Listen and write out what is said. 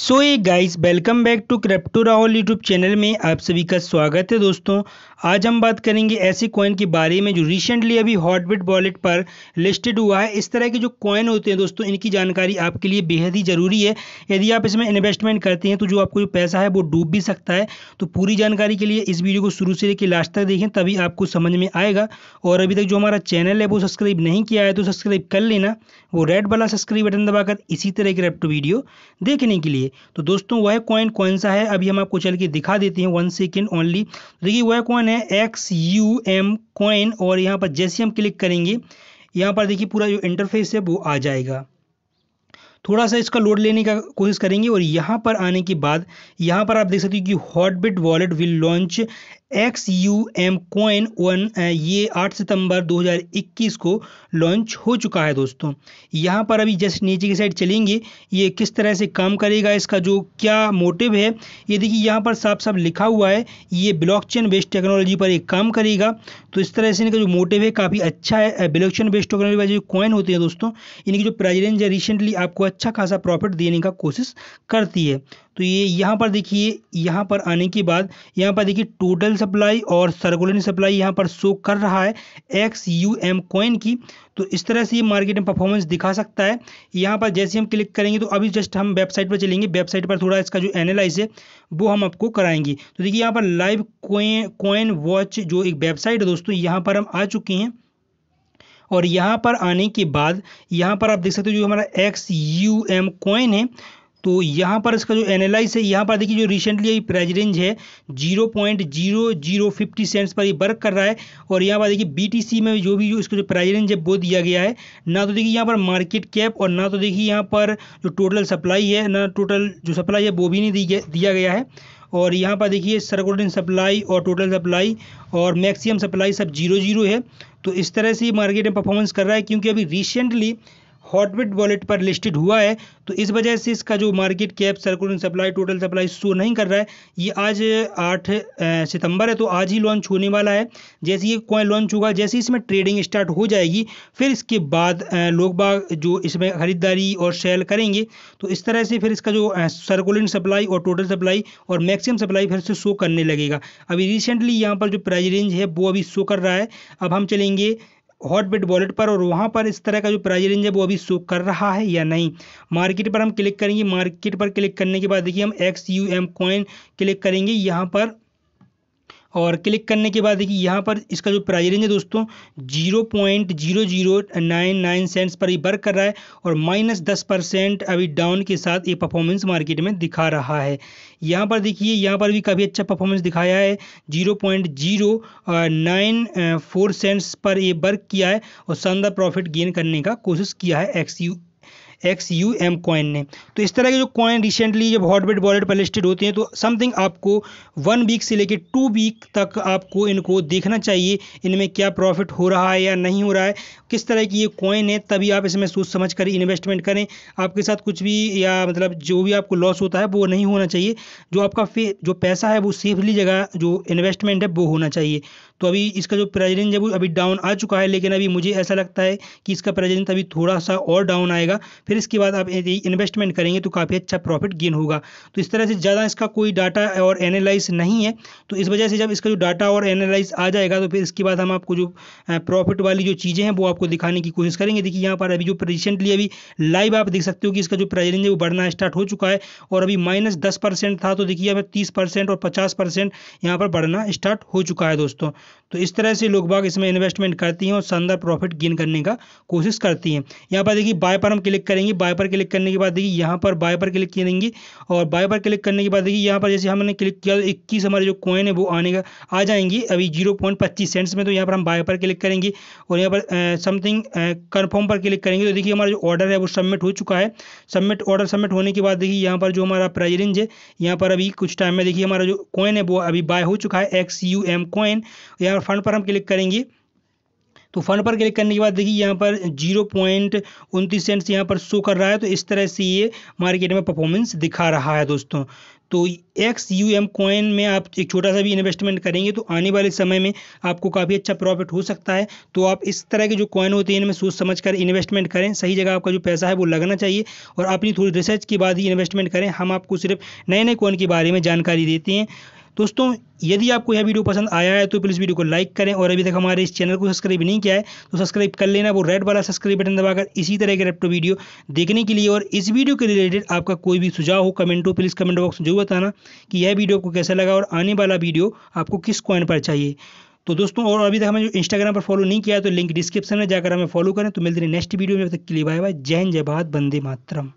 so yeah guys welcome back to crypto Rahul YouTube channel में आप सभी का स्वागत है दोस्तों आज हम बात करेंगे ऐसे कॉइन के बारे में जो रिसेंटली अभी हॉटबिट वॉलेट पर लिस्टेड हुआ है इस तरह के जो कॉइन होते हैं दोस्तों इनकी जानकारी आपके लिए बेहद ही ज़रूरी है यदि आप इसमें इन्वेस्टमेंट करते हैं तो जो आपको जो पैसा है वो डूब भी सकता है तो पूरी जानकारी के लिए इस वीडियो को शुरू से लेकर लास्ट तक देखें तभी आपको समझ में आएगा और अभी तक जो हमारा चैनल है वो सब्सक्राइब नहीं किया है तो सब्सक्राइब कर लेना वो रेड वाला सब्सक्राइब बटन दबाकर इसी तरह के रेप्टो वीडियो देखने के लिए चाहिए तो दोस्तों वह कॉइन कौन सा है अभी हम आपको चल के दिखा देते हैं वन सेकेंड ओनली देखिए वह कॉइन है एक्स यू एम कॉइन और यहाँ पर जैसे हम क्लिक करेंगे यहाँ पर देखिए पूरा जो इंटरफेस है वो आ जाएगा थोड़ा सा इसका लोड लेने का कोशिश करेंगे और यहाँ पर आने के बाद यहाँ पर आप देख सकते हो कि Hotbit wallet will launch X U M coin one ये 8 सितंबर 2021 को लॉन्च हो चुका है दोस्तों यहाँ पर अभी जस्ट नीचे की साइड चलेंगे ये किस तरह से काम करेगा इसका जो क्या मोटिव है ये देखिए यहाँ पर साफ साफ लिखा हुआ है ये ब्लॉकचेन बेस्ड टेक्नोलॉजी पर एक काम करेगा तो इस तरह से इनका जो मोटिव है काफ़ी अच्छा है ब्लॉकचेन बेस्ड टेक्नोलॉजी वाले जो कॉइन होते हैं दोस्तों इनकी जो प्रेजिडेंस है रिसेंटली आपको अच्छा खासा प्रॉफिट देने का कोशिश करती है तो ये यहाँ पर देखिए यहाँ पर आने के बाद यहाँ पर देखिए टोटल सप्लाई और सर्कुलर सप्लाई यहाँ पर शो कर रहा है एक्स यू एम कॉइन की तो इस तरह से ये मार्केट में परफॉर्मेंस दिखा सकता है यहाँ पर जैसे हम क्लिक करेंगे तो अभी जस्ट हम वेबसाइट पर चलेंगे वेबसाइट पर थोड़ा इसका जो एनालाइज है वो हम आपको कराएंगे तो देखिए यहाँ पर लाइव कोइन कोइन वॉच जो एक वेबसाइट है दोस्तों यहाँ पर हम आ चुके हैं और यहाँ पर आने के बाद यहाँ पर आप देख सकते हो जो हमारा एक्स यू एम कॉइन है तो यहाँ पर इसका जो एनालाइज है यहाँ पर देखिए जो रिसेंटली ये प्राइज रेंज है zero point zero zero fifty cents पर ये वर्क कर रहा है और यहाँ पर देखिए बीटीसी में जो भी जो इसका जो प्राइज रेंज है वो दिया गया है ना तो देखिए यहाँ पर मार्केट कैप और ना तो देखिए यहाँ पर जो टोटल सप्लाई है ना टोटल जो सप्लाई है वो भी नहीं दिया गया है और यहाँ पर देखिए सर्कुलेटिंग सप्लाई और टोटल सप्लाई और मैक्सिमम सप्लाई सब जीरो जीरो है तो इस तरह से ये मार्केट में परफॉर्मेंस कर रहा है क्योंकि अभी रिसेंटली हॉटबिट वॉलेट पर लिस्टेड हुआ है तो इस वजह से इसका जो market cap circular supply total supply show नहीं कर रहा है ये आज आठ सितंबर है तो आज ही लॉन्च होने वाला है जैसे ये कॉइन लॉन्च होगा जैसे इसमें ट्रेडिंग स्टार्ट हो जाएगी फिर इसके बाद लोग बाग जो इसमें ख़रीदारी और सेल करेंगे तो इस तरह से फिर इसका जो सर्कुलर सप्लाई और टोटल सप्लाई और मैक्सिमम सप्लाई फिर से शो करने लगेगा अभी रिसेंटली यहाँ पर जो प्राइस रेंज है वो अभी शो कर रहा है अब हम चलेंगे हॉट बिट वॉलेट पर और वहाँ पर इस तरह का जो प्राइज रेंज है वो अभी शो कर रहा है या नहीं मार्केट पर हम क्लिक करेंगे मार्केट पर क्लिक करने के बाद देखिए हम X U M coin click करेंगे यहाँ पर और क्लिक करने के बाद देखिए यहाँ पर इसका जो प्राइस रेंज है दोस्तों zero point zero zero nine nine cents पर ये वर्क कर रहा है और माइनस दस परसेंट अभी डाउन के साथ ये परफॉर्मेंस मार्केट में दिखा रहा है यहाँ पर देखिए यहाँ पर भी काफ़ी अच्छा परफॉर्मेंस दिखाया है zero point zero nine four cents पर ये वर्क किया है और शानदार प्रॉफिट गेन करने का कोशिश किया है X U X U M coin ने तो इस तरह के जो कॉइन रिसेंटली जब हॉटबेट वॉलेट पर लिस्टेड होते हैं तो समथिंग आपको वन वीक से लेकर टू वीक तक आपको इनको देखना चाहिए इनमें क्या प्रॉफिट हो रहा है या नहीं हो रहा है किस तरह की ये कॉइन है तभी आप इसमें सोच समझ कर इन्वेस्टमेंट करें आपके साथ कुछ भी या मतलब जो भी आपको लॉस होता है वो नहीं होना चाहिए जो आपका जो पैसा है वो सेफली जगह जो इन्वेस्टमेंट है वो होना चाहिए तो अभी इसका जो प्राइस है वो अभी डाउन आ चुका है लेकिन अभी मुझे ऐसा लगता है कि इसका प्रेजेंस अभी थोड़ा सा और डाउन आएगा फिर इसके बाद आप यदि इन्वेस्टमेंट करेंगे तो काफ़ी अच्छा प्रॉफिट गेन होगा तो इस तरह से ज़्यादा इसका कोई डाटा और एनालाइज नहीं है तो इस वजह से जब इसका जो डाटा और एनालाइज आ जाएगा तो फिर इसके बाद हम आपको जो प्रॉफिट वाली जो चीज़ें हैं वो आपको दिखाने की कोशिश करेंगे देखिए यहाँ पर अभी जो रिसेंटली अभी लाइव आप देख सकते हो कि इसका जो प्राइस है वो बढ़ना स्टार्ट हो चुका है और अभी माइनस दस परसेंट था तो देखिए अब तीस परसेंट और पचास परसेंट यहाँ पर बढ़ना स्टार्ट हो चुका है दोस्तों तो इस तरह से लोग बाग इसमें इन्वेस्टमेंट करती हैं और शानदार प्रॉफिट गेन करने का कोशिश करती हैं यहाँ पर देखिए बाय पर हम क्लिक करेंगे बाय पर क्लिक करने के बाद देखिए यहाँ पर बाय पर क्लिक करेंगे और बाय पर क्लिक करने के बाद देखिए यहाँ पर जैसे हमने क्लिक किया तो इक्कीस हमारे जो कॉइन है वो आने का आ जाएंगे अभी जीरो पॉइंट पच्चीस सेंट्स में तो यहाँ पर हम बाय पर क्लिक करेंगे और यहाँ पर समथिंग कन्फर्म पर क्लिक करेंगे तो देखिए हमारा जो ऑर्डर है वो सबमिट हो चुका है सबमिट ऑर्डर सबमिट होने के बाद देखिए यहाँ पर जो हमारा प्राइज रेंज है यहाँ पर अभी कुछ टाइम में देखिए हमारा जो कॉइन है वो अभी बाय हो चुका है एक्स यू एम कॉइन यहाँ पर फंड पर हम क्लिक करेंगे तो फंड पर क्लिक करने के बाद देखिए यहाँ पर जीरो पॉइंट उनतीस सेंट्स यहाँ पर शो कर रहा है तो इस तरह से ये मार्केट में परफॉर्मेंस दिखा रहा है दोस्तों तो एक्स यू एम कॉइन में आप एक छोटा सा भी इन्वेस्टमेंट करेंगे तो आने वाले समय में आपको काफ़ी अच्छा प्रॉफिट हो सकता है तो आप इस तरह के जो कॉइन होते हैं इनमें सोच समझ कर इन्वेस्टमेंट करें सही जगह आपका जो पैसा है वो लगना चाहिए और अपनी थोड़ी रिसर्च के बाद ही इन्वेस्टमेंट करें हम आपको सिर्फ नए नए कॉइन के बारे में जानकारी देते हैं दोस्तों यदि आपको यह वीडियो पसंद आया है तो प्लीज़ वीडियो को लाइक करें और अभी तक हमारे इस चैनल को सब्सक्राइब नहीं किया है तो सब्सक्राइब कर लेना वो रेड वाला सब्सक्राइब बटन दबाकर इसी तरह के रेप्टो वीडियो देखने के लिए और इस वीडियो के रिलेटेड आपका कोई भी सुझाव हो कमेंट हो प्लीज़ कमेंट बॉक्स में जरूर बताना कि यह वीडियो आपको कैसा लगा और आने वाला वीडियो आपको किस कॉइन पर चाहिए तो दोस्तों और अभी तक हमें जो इंस्टाग्राम पर फॉलो नहीं किया तो लिंक डिस्क्रिप्शन में जाकर हमें फॉलो करें तो मिलते हैं नेक्स्ट वीडियो में तक के लिए बाय बाय जय हिंद जय भारत बंदे मातरम